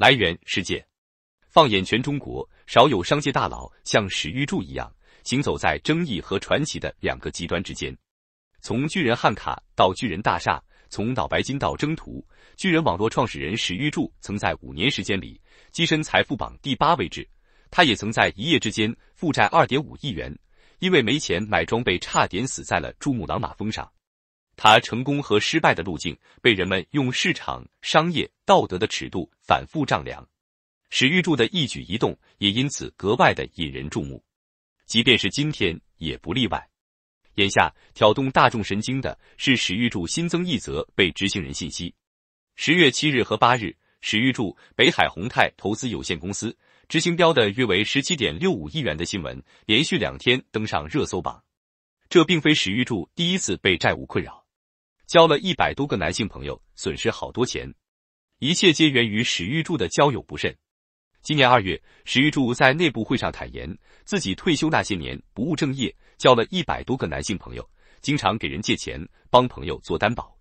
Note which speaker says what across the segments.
Speaker 1: 来源：世界。放眼全中国，少有商界大佬像史玉柱一样行走在争议和传奇的两个极端之间。从巨人汉卡到巨人大厦，从脑白金到征途，巨人网络创始人史玉柱曾在五年时间里跻身财富榜第八位置。他也曾在一夜之间负债二点五亿元，因为没钱买装备，差点死在了珠穆朗玛峰上。他成功和失败的路径被人们用市场、商业、道德的尺度反复丈量，史玉柱的一举一动也因此格外的引人注目，即便是今天也不例外。眼下挑动大众神经的是史玉柱新增一则被执行人信息，十月七日和八日，史玉柱北海宏泰投资有限公司执行标的约为十七点六五亿元的新闻连续两天登上热搜榜，这并非史玉柱第一次被债务困扰。交了一百多个男性朋友，损失好多钱，一切皆源于史玉柱的交友不慎。今年二月，史玉柱在内部会上坦言，自己退休那些年不务正业，交了一百多个男性朋友，经常给人借钱，帮朋友做担保。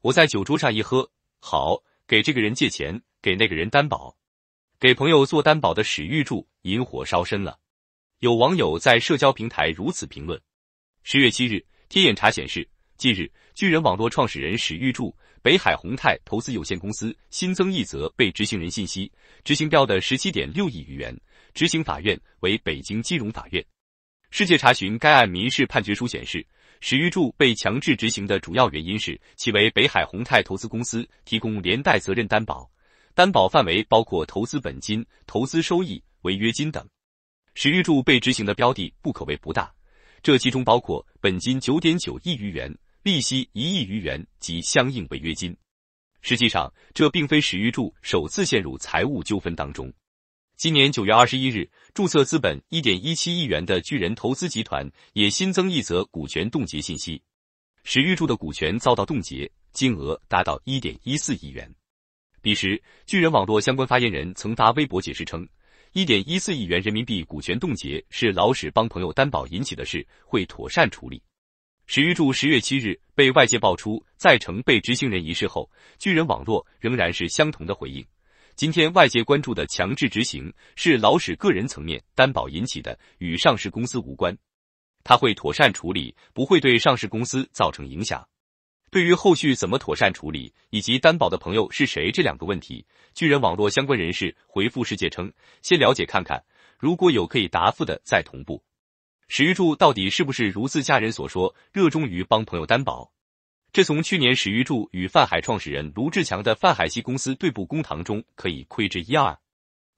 Speaker 1: 我在酒桌上一喝，好给这个人借钱，给那个人担保，给朋友做担保的史玉柱引火烧身了。有网友在社交平台如此评论。十月七日，天眼查显示。近日，巨人网络创始人史玉柱、北海宏泰投资有限公司新增一则被执行人信息，执行标的十七点六亿余元，执行法院为北京金融法院。世界查询该案民事判决书显示，史玉柱被强制执行的主要原因是其为北海宏泰投资公司提供连带责任担保，担保范围包括投资本金、投资收益、违约金等。史玉柱被执行的标的不可谓不大，这其中包括本金九点九亿余元。利息一亿余元及相应违约金。实际上，这并非史玉柱首次陷入财务纠纷当中。今年九月二十一日，注册资本一点一七亿元的巨人投资集团也新增一则股权冻结信息，史玉柱的股权遭到冻结，金额达到一点一四亿元。彼时，巨人网络相关发言人曾发微博解释称，一点一四亿元人民币股权冻结是老史帮朋友担保引起的事，会妥善处理。史玉柱十月七日被外界爆出在成被执行人一事后，巨人网络仍然是相同的回应。今天外界关注的强制执行是老史个人层面担保引起的，与上市公司无关。他会妥善处理，不会对上市公司造成影响。对于后续怎么妥善处理以及担保的朋友是谁这两个问题，巨人网络相关人士回复世界称：“先了解看看，如果有可以答复的再同步。”史玉柱到底是不是如自家人所说热衷于帮朋友担保？这从去年史玉柱与泛海创始人卢志强的泛海系公司对簿公堂中可以窥知一二。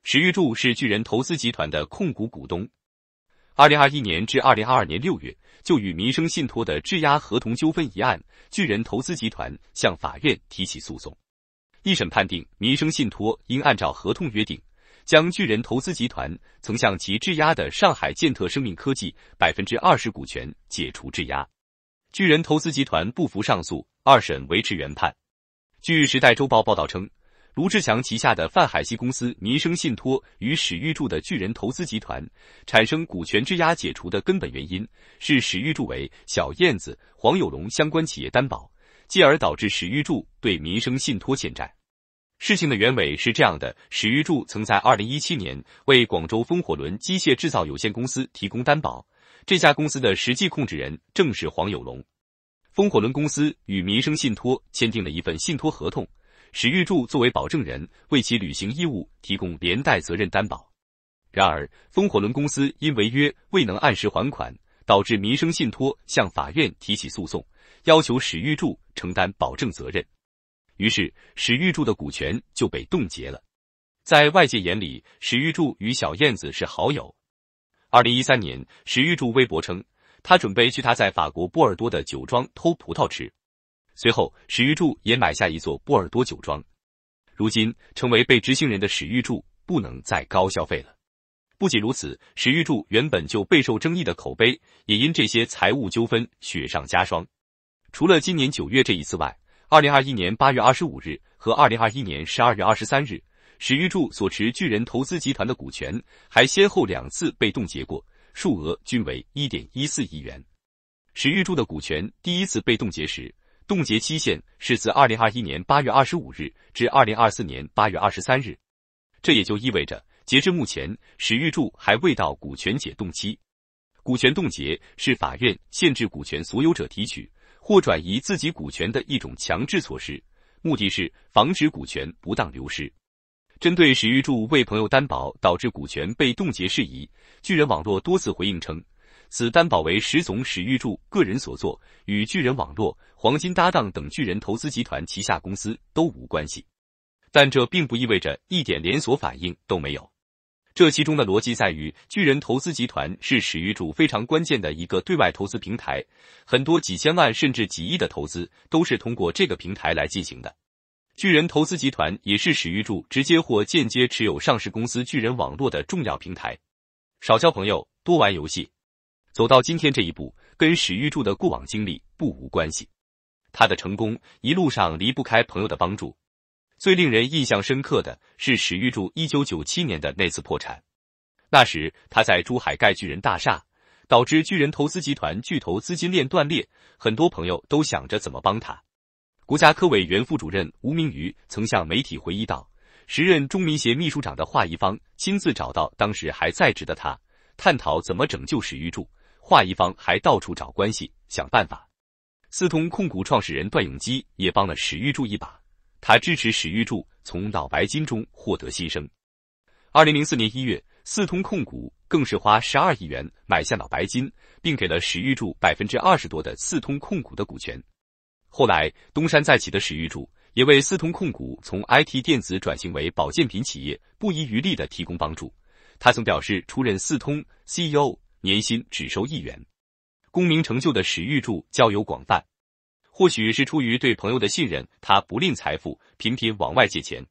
Speaker 1: 史玉柱是巨人投资集团的控股股东，二零二一年至二零二二年六月，就与民生信托的质押合同纠纷一案，巨人投资集团向法院提起诉讼，一审判定民生信托应按照合同约定。将巨人投资集团曾向其质押的上海建特生命科技百分之二十股权解除质押。巨人投资集团不服上诉，二审维持原判。据《时代周报》报道称，卢志强旗下的泛海系公司民生信托与史玉柱的巨人投资集团产生股权质押解除的根本原因是史玉柱为小燕子、黄有龙相关企业担保，继而导致史玉柱对民生信托欠债。事情的原委是这样的：史玉柱曾在二零一七年为广州风火轮机械制造有限公司提供担保，这家公司的实际控制人正是黄有龙。风火轮公司与民生信托签订了一份信托合同，史玉柱作为保证人，为其履行义务提供连带责任担保。然而，风火轮公司因违约未能按时还款，导致民生信托向法院提起诉讼，要求史玉柱承担保证责任。于是，史玉柱的股权就被冻结了。在外界眼里，史玉柱与小燕子是好友。二零一三年，史玉柱微博称，他准备去他在法国波尔多的酒庄偷葡萄吃。随后，史玉柱也买下一座波尔多酒庄。如今，成为被执行人的史玉柱不能再高消费了。不仅如此，史玉柱原本就备受争议的口碑，也因这些财务纠纷雪上加霜。除了今年九月这一次外，二零二一年八月二十五日和二零二一年十二月二十三日，史玉柱所持巨人投资集团的股权还先后两次被冻结过，数额均为一点一四亿元。史玉柱的股权第一次被冻结时，冻结期限是自二零二一年八月二十五日至二零二四年八月二十三日，这也就意味着截至目前，史玉柱还未到股权解冻期。股权冻结是法院限制股权所有者提取。或转移自己股权的一种强制措施，目的是防止股权不当流失。针对史玉柱为朋友担保导致股权被冻结事宜，巨人网络多次回应称，此担保为史总史玉柱个人所做，与巨人网络、黄金搭档等巨人投资集团旗下公司都无关系。但这并不意味着一点连锁反应都没有。这其中的逻辑在于，巨人投资集团是史玉柱非常关键的一个对外投资平台，很多几千万甚至几亿的投资都是通过这个平台来进行的。巨人投资集团也是史玉柱直接或间接持有上市公司巨人网络的重要平台。少交朋友，多玩游戏，走到今天这一步，跟史玉柱的过往经历不无关系。他的成功一路上离不开朋友的帮助。最令人印象深刻的是史玉柱1997年的那次破产，那时他在珠海盖巨人大厦，导致巨人投资集团巨头资金链断裂。很多朋友都想着怎么帮他。国家科委原副主任吴明瑜曾向媒体回忆道，时任中民协秘书长的华一方亲自找到当时还在职的他，探讨怎么拯救史玉柱。华一方还到处找关系想办法。四通控股创始人段永基也帮了史玉柱一把。他支持史玉柱从脑白金中获得新生。二零零四年一月，四通控股更是花十二亿元买下脑白金，并给了史玉柱百分之二十多的四通控股的股权。后来东山再起的史玉柱，也为四通控股从 IT 电子转型为保健品企业不遗余力的提供帮助。他曾表示出任四通 CEO，年薪只收一元。功名成就的史玉柱，交友广泛。或许是出于对朋友的信任，他不吝财富，频频往外借钱。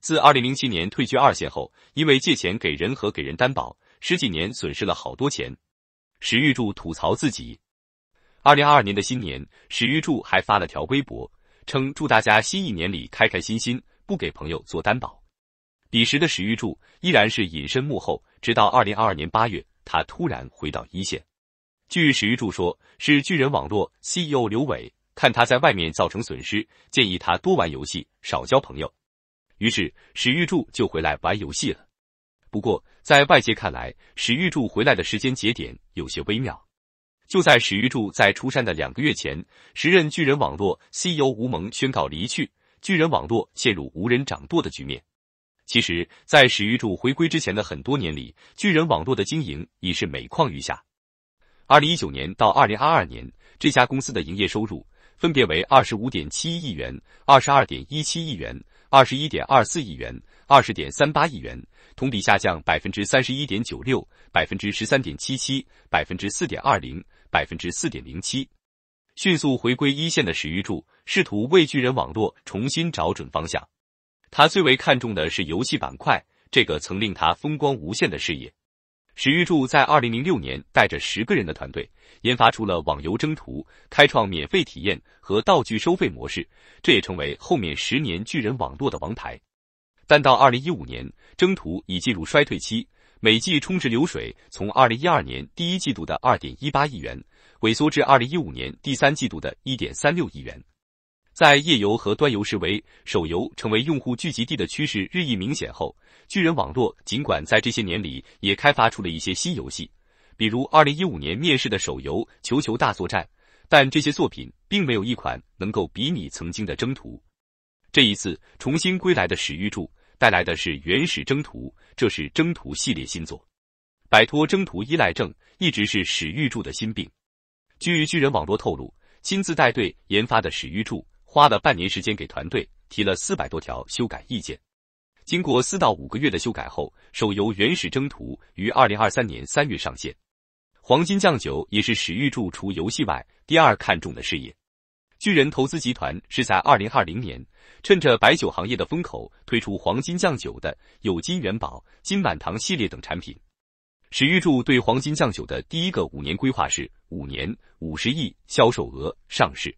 Speaker 1: 自二零零七年退居二线后，因为借钱给人和给人担保，十几年损失了好多钱。史玉柱吐槽自己。二零二二年的新年，史玉柱还发了条微博，称祝大家新一年里开开心心，不给朋友做担保。彼时的史玉柱依然是隐身幕后，直到二零二二年八月，他突然回到一线。据史玉柱说，是巨人网络 CEO 刘伟。看他在外面造成损失，建议他多玩游戏，少交朋友。于是史玉柱就回来玩游戏了。不过在外界看来，史玉柱回来的时间节点有些微妙。就在史玉柱在出山的两个月前，时任巨人网络 CEO 吴萌宣告离去，巨人网络陷入无人掌舵的局面。其实，在史玉柱回归之前的很多年里，巨人网络的经营已是每况愈下。二零一九年到二零二二年，这家公司的营业收入。分别为二十五点七亿元、二十二点一七亿元、二十一点二四亿元、二十点三八亿元，同比下降百分之三十一点九六、百分之十三点七七、百分之四点二零、百分之四点零七。迅速回归一线的史玉柱，试图为巨人网络重新找准方向。他最为看重的是游戏板块，这个曾令他风光无限的事业。史玉柱在二零零六年带着十个人的团队，研发出了网游《征途》，开创免费体验和道具收费模式，这也成为后面十年巨人网络的王牌。但到二零一五年，《征途》已进入衰退期，每季充值流水从二零一二年第一季度的二点一八亿元，萎缩至二零一五年第三季度的一点三六亿元。在页游和端游视为手游成为用户聚集地的趋势日益明显后，巨人网络尽管在这些年里也开发出了一些新游戏，比如二零一五年面世的手游《球球大作战》，但这些作品并没有一款能够比拟曾经的《征途》。这一次重新归来的史玉柱带来的是《原始征途》，这是《征途》系列新作。摆脱《征途》依赖症一直是史玉柱的心病。据巨人网络透露，亲自带队研发的史玉柱。花了半年时间给团队提了四百多条修改意见，经过四到五个月的修改后，手游《原始征途》于二零二三年三月上线。黄金酱酒也是史玉柱除游戏外第二看重的事业。巨人投资集团是在二零二零年趁着白酒行业的风口推出黄金酱酒的有金元宝、金满堂系列等产品。史玉柱对黄金酱酒的第一个五年规划是五年五十亿销售额上市。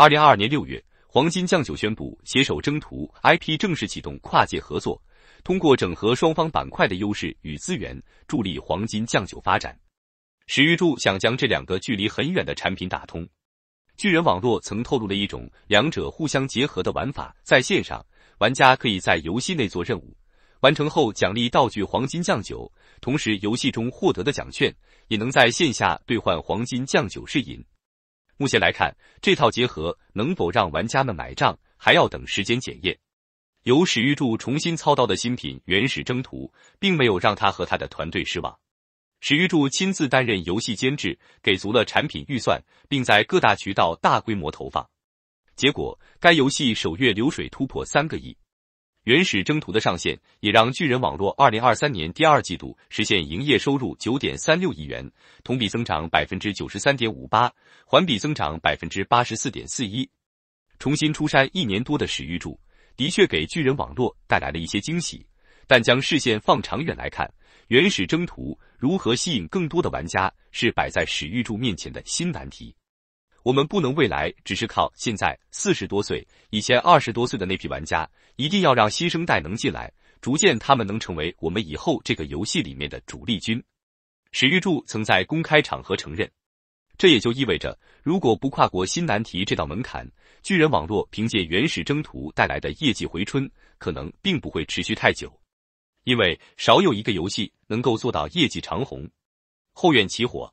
Speaker 1: 二零二二年六月，黄金酱酒宣布携手征途 IP 正式启动跨界合作，通过整合双方板块的优势与资源，助力黄金酱酒发展。史玉柱想将这两个距离很远的产品打通。巨人网络曾透露了一种两者互相结合的玩法，在线上玩家可以在游戏内做任务，完成后奖励道具黄金酱酒，同时游戏中获得的奖券也能在线下兑换黄金酱酒试饮。目前来看，这套结合能否让玩家们买账，还要等时间检验。由史玉柱重新操刀的新品《原始征途》，并没有让他和他的团队失望。史玉柱亲自担任游戏监制，给足了产品预算，并在各大渠道大规模投放。结果，该游戏首月流水突破三个亿。《原始征途》的上线，也让巨人网络二零二三年第二季度实现营业收入九点三六亿元，同比增长百分之九十三点五八，环比增长百分之八十四点四一。重新出山一年多的史玉柱，的确给巨人网络带来了一些惊喜，但将视线放长远来看，《原始征途》如何吸引更多的玩家，是摆在史玉柱面前的新难题。我们不能未来只是靠现在四十多岁以前二十多岁的那批玩家，一定要让新生代能进来，逐渐他们能成为我们以后这个游戏里面的主力军。史玉柱曾在公开场合承认，这也就意味着，如果不跨过新难题这道门槛，巨人网络凭借《原始征途》带来的业绩回春，可能并不会持续太久，因为少有一个游戏能够做到业绩长虹，后院起火，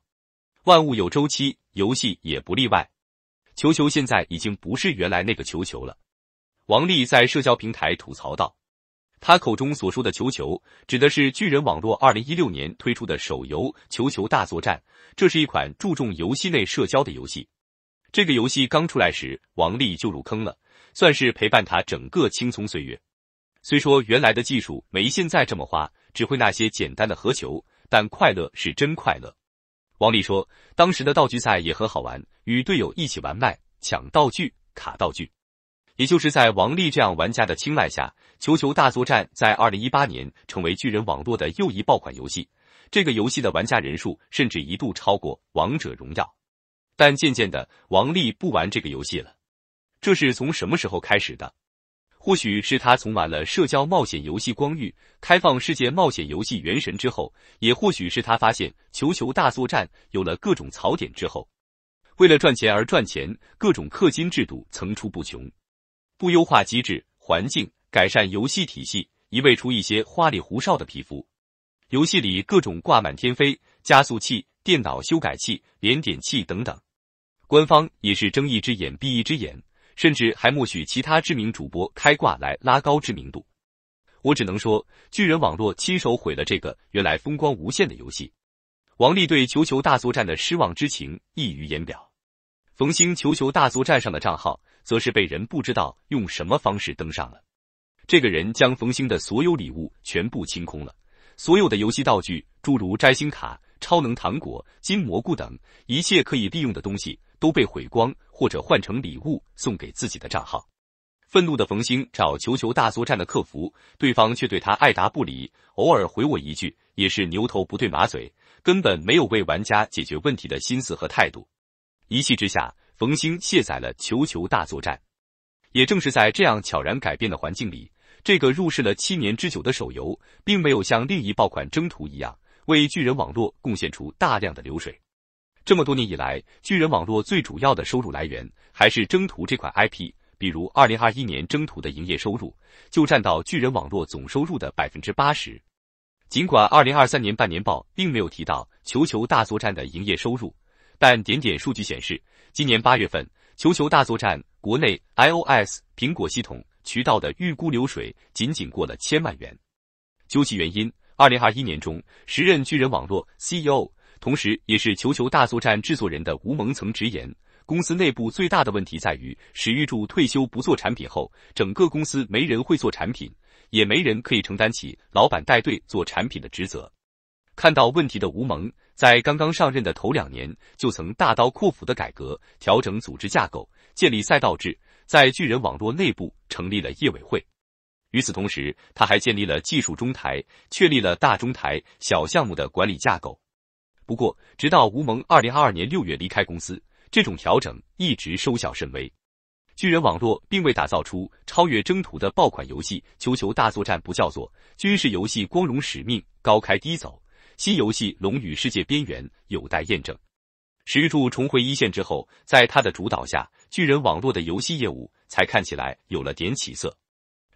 Speaker 1: 万物有周期。游戏也不例外，球球现在已经不是原来那个球球了。王力在社交平台吐槽道：“他口中所说的球球，指的是巨人网络二零一六年推出的手游《球球大作战》，这是一款注重游戏内社交的游戏。这个游戏刚出来时，王力就入坑了，算是陪伴他整个青葱岁月。虽说原来的技术没现在这么花，只会那些简单的合球，但快乐是真快乐。”王力说，当时的道具赛也很好玩，与队友一起玩麦、抢道具、卡道具，也就是在王力这样玩家的青睐下，球球大作战在二零一八年成为巨人网络的又一爆款游戏。这个游戏的玩家人数甚至一度超过王者荣耀。但渐渐的，王丽不玩这个游戏了，这是从什么时候开始的？或许是他从玩了社交冒险游戏《光遇》、开放世界冒险游戏《原神》之后，也或许是他发现《球球大作战》有了各种槽点之后，为了赚钱而赚钱，各种氪金制度层出不穷，不优化机制、环境，改善游戏体系，一味出一些花里胡哨的皮肤，游戏里各种挂满天飞加速器、电脑修改器、连点器等等，官方也是睁一只眼闭一只眼。甚至还默许其他知名主播开挂来拉高知名度，我只能说，巨人网络亲手毁了这个原来风光无限的游戏。王力对《球球大作战》的失望之情溢于言表。冯星《球球大作战》上的账号，则是被人不知道用什么方式登上了。这个人将冯星的所有礼物全部清空了，所有的游戏道具，诸如摘星卡、超能糖果、金蘑菇等一切可以利用的东西。都被毁光，或者换成礼物送给自己的账号。愤怒的冯星找《球球大作战》的客服，对方却对他爱答不理，偶尔回我一句，也是牛头不对马嘴，根本没有为玩家解决问题的心思和态度。一气之下，冯星卸载了《球球大作战》。也正是在这样悄然改变的环境里，这个入市了七年之久的手游，并没有像另一爆款《征途》一样，为巨人网络贡献出大量的流水。这么多年以来，巨人网络最主要的收入来源还是《征途》这款 IP。比如，二零二一年《征途》的营业收入就占到巨人网络总收入的百分之八十。尽管二零二三年半年报并没有提到《球球大作战》的营业收入，但点点数据显示，今年八月份《球球大作战》国内 iOS 苹果系统渠道的预估流水仅仅过了千万元。究其原因，二零二一年中，时任巨人网络 CEO。同时，也是《球球大作战》制作人的吴蒙曾直言，公司内部最大的问题在于史玉柱退休不做产品后，整个公司没人会做产品，也没人可以承担起老板带队做产品的职责。看到问题的吴蒙，在刚刚上任的头两年，就曾大刀阔斧的改革，调整组织架构，建立赛道制，在巨人网络内部成立了业委会。与此同时，他还建立了技术中台，确立了大中台小项目的管理架构。不过，直到吴蒙二零二二年六月离开公司，这种调整一直收效甚微。巨人网络并未打造出超越《征途》的爆款游戏，《球球大作战》不叫做军事游戏，《光荣使命》高开低走，新游戏《龙与世界边缘》有待验证。石玉柱重回一线之后，在他的主导下，巨人网络的游戏业务才看起来有了点起色。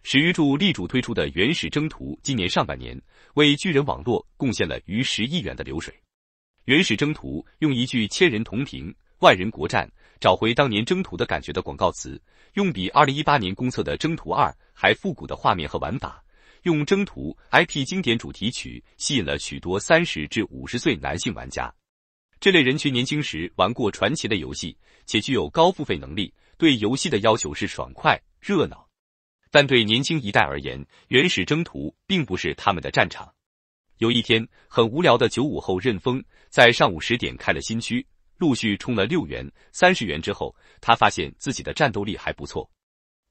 Speaker 1: 石玉柱力主推出的《原始征途》，今年上半年为巨人网络贡献了逾十亿元的流水。《原始征途》用一句“千人同屏，万人国战”，找回当年征途的感觉的广告词，用比二零一八年公测的《征途二》还复古的画面和玩法，用《征途》IP 经典主题曲，吸引了许多三十至五十岁男性玩家。这类人群年轻时玩过传奇类游戏，且具有高付费能力，对游戏的要求是爽快、热闹。但对年轻一代而言，《原始征途》并不是他们的战场。有一天很无聊的九五后任峰在上午十点开了新区，陆续充了六元、三十元之后，他发现自己的战斗力还不错。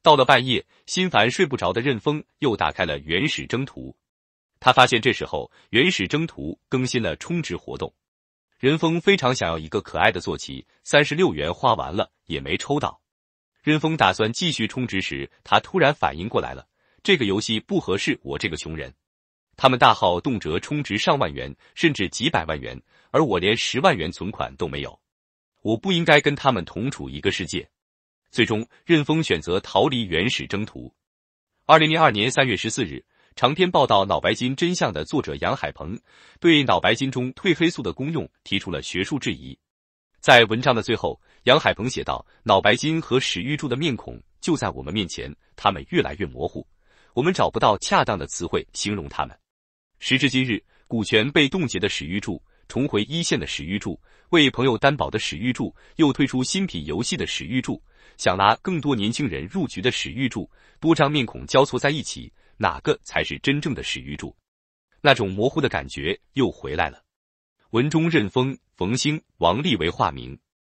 Speaker 1: 到了半夜，心烦睡不着的任峰又打开了《原始征途》，他发现这时候《原始征途》更新了充值活动。任峰非常想要一个可爱的坐骑，三十六元花完了也没抽到。任峰打算继续充值时，他突然反应过来了，这个游戏不合适我这个穷人。他们大号动辄充值上万元，甚至几百万元，而我连十万元存款都没有。我不应该跟他们同处一个世界。最终，任峰选择逃离原始征途。二零零二年三月十四日，长篇报道脑白金真相的作者杨海鹏对脑白金中褪黑素的功用提出了学术质疑。在文章的最后，杨海鹏写道：“脑白金和史玉柱的面孔就在我们面前，他们越来越模糊，我们找不到恰当的词汇形容他们。”时至今日，股权被冻结的史玉柱，重回一线的史玉柱，为朋友担保的史玉柱，又推出新品游戏的史玉柱，想拉更多年轻人入局的史玉柱，多张面孔交错在一起，哪个才是真正的史玉柱？那种模糊的感觉又回来了。文中任峰、冯星、王立为化名。